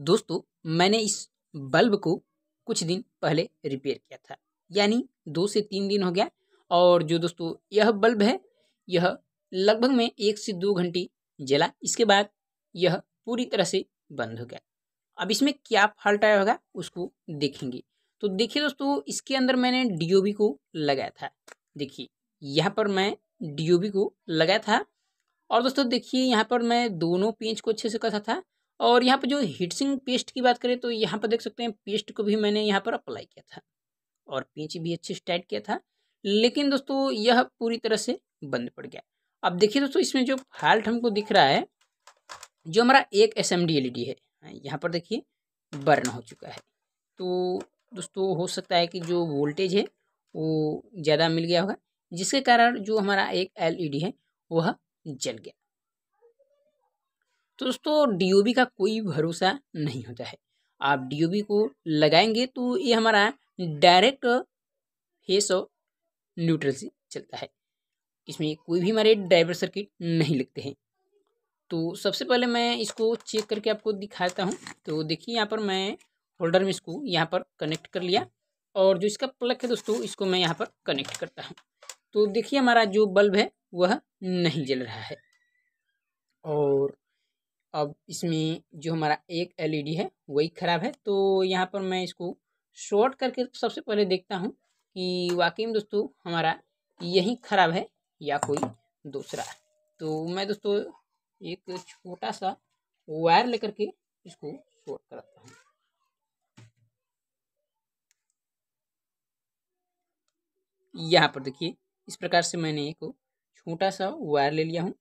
दोस्तों मैंने इस बल्ब को कुछ दिन पहले रिपेयर किया था यानी दो से तीन दिन हो गया और जो दोस्तों यह बल्ब है यह लगभग में एक से दो घंटे जला इसके बाद यह पूरी तरह से बंद हो गया अब इसमें क्या फॉल्ट आया होगा उसको देखेंगे तो देखिए दोस्तों इसके अंदर मैंने डी को लगाया था देखिए यहाँ पर मैं डी को लगाया था और दोस्तों देखिए यहाँ पर मैं दोनों पेंच को अच्छे से कसा था और यहाँ पर जो हीटसिंग पेस्ट की बात करें तो यहाँ पर देख सकते हैं पेस्ट को भी मैंने यहाँ पर अप्लाई किया था और पेंच भी अच्छे से टाइट किया था लेकिन दोस्तों यह पूरी तरह से बंद पड़ गया अब देखिए दोस्तों इसमें जो फाल्ट हमको दिख रहा है जो हमारा एक एस एम e है यहाँ पर देखिए बर्न हो चुका है तो दोस्तों हो सकता है कि जो वोल्टेज है वो ज़्यादा मिल गया होगा जिसके कारण जो हमारा एक एल e है वह जल गया तो दोस्तों डीओबी का कोई भरोसा नहीं होता है आप डीओबी को लगाएंगे तो ये हमारा डायरेक्ट फेस ऑफ न्यूट्रल से चलता है इसमें कोई भी हमारे ड्राइवर सर्किट नहीं लगते हैं तो सबसे पहले मैं इसको चेक करके आपको दिखाता हूँ तो देखिए यहाँ पर मैं होल्डर में इसको यहाँ पर कनेक्ट कर लिया और जो इसका प्लग है दोस्तों इसको मैं यहाँ पर कनेक्ट करता हूँ तो देखिए हमारा जो बल्ब है वह नहीं जल रहा है और अब इसमें जो हमारा एक एलईडी e है वही ख़राब है तो यहाँ पर मैं इसको शॉर्ट करके सबसे पहले देखता हूँ कि वाकई में दोस्तों हमारा यही ख़राब है या कोई दूसरा तो मैं दोस्तों एक छोटा सा वायर लेकर के इसको शॉर्ट कराता हूँ यहाँ पर देखिए इस प्रकार से मैंने एक छोटा सा वायर ले लिया हूँ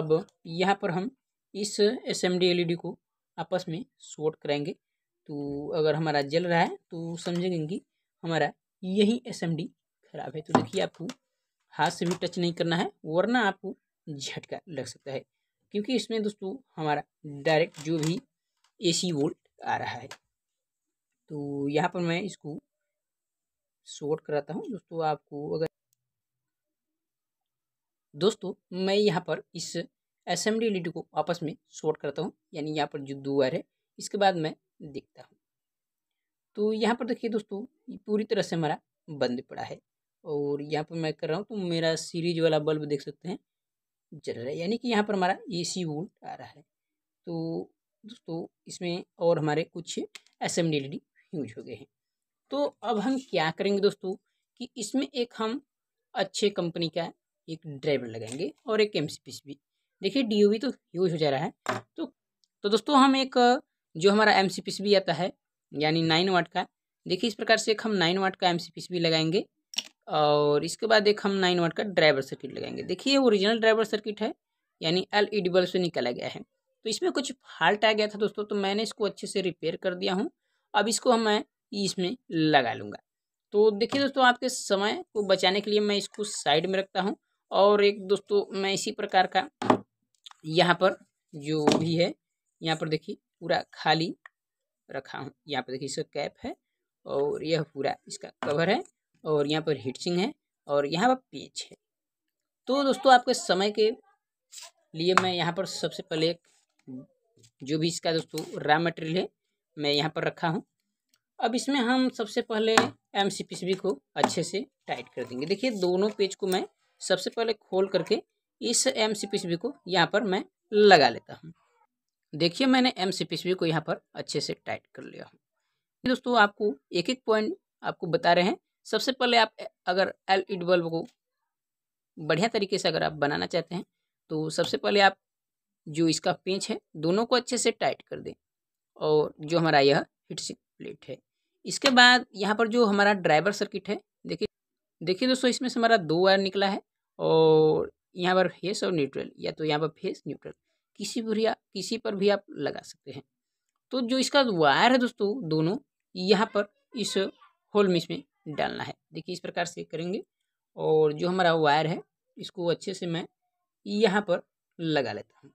अब यहाँ पर हम इस S M D L E D को आपस में शॉर्ट कराएंगे तो अगर हमारा जल रहा है तो समझेंगे कि हमारा यही एस एम डी खराब है तो देखिए आपको हाथ से भी टच नहीं करना है वरना आपको झटका लग सकता है क्योंकि इसमें दोस्तों हमारा डायरेक्ट जो भी ए सी वोल्ट आ रहा है तो यहाँ पर मैं इसको शॉर्ट कराता हूँ दोस्तों आपको अगर दोस्तों मैं यहाँ पर इस एम डी को आपस में शॉर्ट करता हूँ यानी यहाँ पर जो दो वायर है इसके बाद मैं देखता हूँ तो यहाँ पर देखिए दोस्तों पूरी तरह से हमारा बंद पड़ा है और यहाँ पर मैं कर रहा हूँ तो मेरा सीरीज वाला बल्ब देख सकते हैं जल रहा है यानी कि यहाँ पर हमारा ए सी वोल्ट आ रहा है तो दोस्तों इसमें और हमारे कुछ असेंबली एल यूज हो गए हैं तो अब हम क्या करेंगे दोस्तों कि इसमें एक हम अच्छे कंपनी का एक ड्राइवर लगाएंगे और एक एम सी पी देखिए डी तो यूज हो जा रहा है तो तो दोस्तों हम एक जो हमारा एम सी आता है यानी नाइन वाट का देखिए इस प्रकार से एक हम नाइन वाट का एम सी लगाएंगे और इसके बाद एक हम नाइन वाट का ड्राइवर सर्किट लगाएंगे देखिए ओरिजिनल ड्राइवर सर्किट है यानी एल ई डी बल्ब से निकाला गया है तो इसमें कुछ फाल्ट आ गया था दोस्तों तो मैंने इसको अच्छे से रिपेयर कर दिया हूँ अब इसको हम मैं इसमें लगा लूँगा तो देखिए दोस्तों आपके समय को बचाने के लिए मैं इसको साइड में रखता हूँ और एक दोस्तों मैं इसी प्रकार का यहाँ पर जो भी है यहाँ पर देखिए पूरा खाली रखा हूँ यहाँ पर देखिए इसका कैप है और यह पूरा इसका कवर है और यहाँ पर हीटसिंग है और यहाँ पर पेज है तो दोस्तों आपके समय के लिए मैं यहाँ पर सबसे पहले जो भी इसका दोस्तों रॉ मटेरियल है मैं यहाँ पर रखा हूँ अब इसमें हम सबसे पहले एम सी को अच्छे से टाइट कर देंगे देखिए दोनों पेज को मैं सबसे पहले खोल करके इस एम सी पी को यहाँ पर मैं लगा लेता हूँ देखिए मैंने एम सी पी को यहाँ पर अच्छे से टाइट कर लिया हूँ दोस्तों आपको एक एक पॉइंट आपको बता रहे हैं सबसे पहले आप अगर एल ई e बल्ब को बढ़िया तरीके से अगर आप बनाना चाहते हैं तो सबसे पहले आप जो इसका पेंच है दोनों को अच्छे से टाइट कर दें और जो हमारा यह हीटसिक प्लेट है इसके बाद यहाँ पर जो हमारा ड्राइवर सर्किट है देखिए देखिए दोस्तों इसमें से हमारा दो वायर निकला है और यहाँ पर फेस और न्यूट्रल या तो यहाँ पर फेस न्यूट्रल किसी पर या किसी पर भी आप लगा सकते हैं तो जो इसका वायर है दोस्तों दोनों यहाँ पर इस होल में इसमें डालना है देखिए इस प्रकार से करेंगे और जो हमारा वायर है इसको अच्छे से मैं यहाँ पर लगा लेता हूँ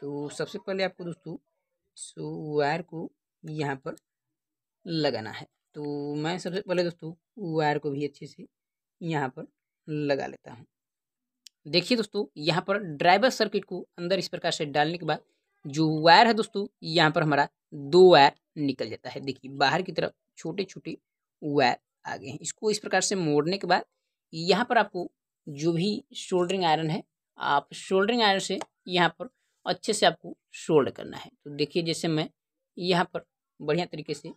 तो सबसे पहले आपको दोस्तों इस वायर को यहाँ पर लगाना है तो मैं सबसे पहले दोस्तों वायर को भी अच्छे से यहाँ पर लगा लेता हूँ देखिए दोस्तों यहाँ पर ड्राइवर सर्किट को अंदर इस प्रकार से डालने के बाद जो वायर है दोस्तों यहाँ पर हमारा दो वायर निकल जाता है देखिए बाहर की तरफ छोटे छोटे वायर आ गए हैं इसको इस प्रकार से मोड़ने के बाद यहाँ पर आपको जो भी शोल्डरिंग आयरन है आप शोल्डरिंग आयरन से यहाँ पर अच्छे से आपको शोल्ड करना है तो देखिए जैसे मैं यहाँ पर बढ़िया तरीके से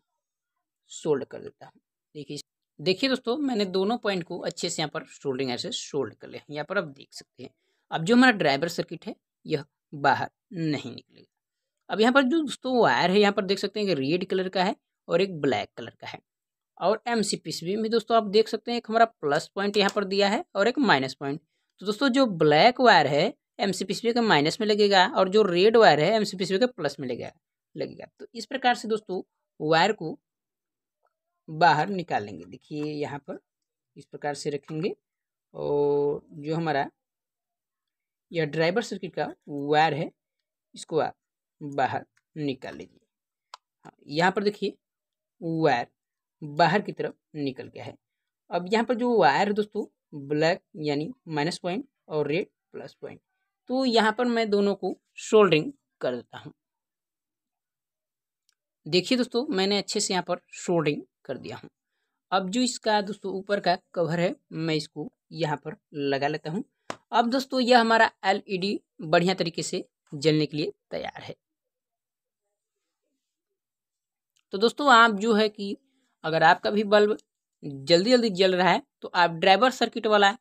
शोल्ड कर देता हूँ देखिए देखिए दोस्तों मैंने दोनों पॉइंट को अच्छे से यहाँ पर शोल्डिंग ऐसे शोल्ड कर लिया यहाँ पर आप देख सकते हैं अब जो हमारा ड्राइवर सर्किट है यह बाहर नहीं निकलेगा अब यहाँ पर जो दोस्तों वायर है यहाँ पर देख सकते हैं कि रेड कलर का है और एक ब्लैक कलर का है और एम सी पी में दोस्तों आप देख सकते हैं एक हमारा प्लस पॉइंट यहाँ पर दिया है और एक माइनस पॉइंट तो दोस्तों जो ब्लैक वायर है एम सी पी के माइनस में लगेगा और जो रेड वायर है एम सी पी के प्लस में लगेगा लगेगा तो इस प्रकार से दोस्तों वायर को बाहर निकालेंगे देखिए यहाँ पर इस प्रकार से रखेंगे और जो हमारा यह ड्राइवर सर्किट का वायर है इसको आप बाहर निकाल लीजिए हाँ यहाँ पर देखिए वायर बाहर की तरफ निकल गया है अब यहाँ पर जो वायर है दोस्तों ब्लैक यानी माइनस पॉइंट और रेड प्लस पॉइंट तो यहाँ पर मैं दोनों को सोल्डरिंग कर देता हूँ देखिए दोस्तों मैंने अच्छे से यहाँ पर शोडिंग कर दिया हूँ अब जो इसका दोस्तों ऊपर का कवर है मैं इसको यहाँ पर लगा लेता हूँ अब दोस्तों यह हमारा एल e बढ़िया तरीके से जलने के लिए तैयार है तो दोस्तों आप जो है कि अगर आपका भी बल्ब जल्दी जल्दी जल रहा है तो आप ड्राइवर सर्किट वाला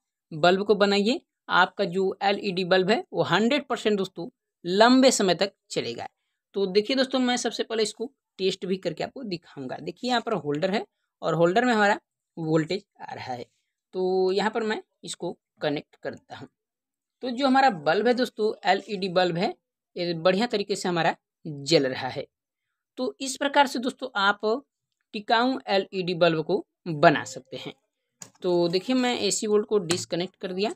बल्ब को बनाइए आपका जो एलईडी e बल्ब है वो हंड्रेड परसेंट दोस्तों लंबे समय तक चलेगा तो देखिए दोस्तों मैं सबसे पहले इसको टेस्ट भी करके आपको दिखाऊंगा देखिए यहाँ पर होल्डर है और होल्डर में हमारा वोल्टेज आ रहा है तो यहाँ पर मैं इसको कनेक्ट करता हूँ तो जो हमारा बल्ब है दोस्तों एलईडी बल्ब है ये बढ़िया तरीके से हमारा जल रहा है तो इस प्रकार से दोस्तों आप टिकाऊ एलईडी बल्ब को बना सकते हैं तो देखिए मैं एसी वोल्ट को डिसकनेक्ट कर दिया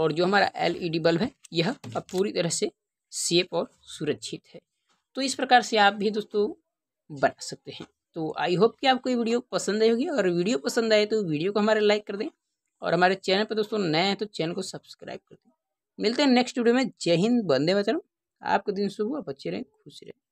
और जो हमारा एलईडी बल्ब है यह अब पूरी तरह से सेफ और सुरक्षित है तो इस प्रकार से आप भी दोस्तों बना सकते हैं तो आई होप कि आपको ये वीडियो पसंद आई होगी और वीडियो पसंद आए तो वीडियो को हमारे लाइक कर दें और हमारे चैनल पर दोस्तों नए हैं तो चैनल को सब्सक्राइब कर दें मिलते हैं नेक्स्ट वीडियो में जय हिंद बंदे बचनों आपका दिन शुभ हो बच्चे रहें खुश रहें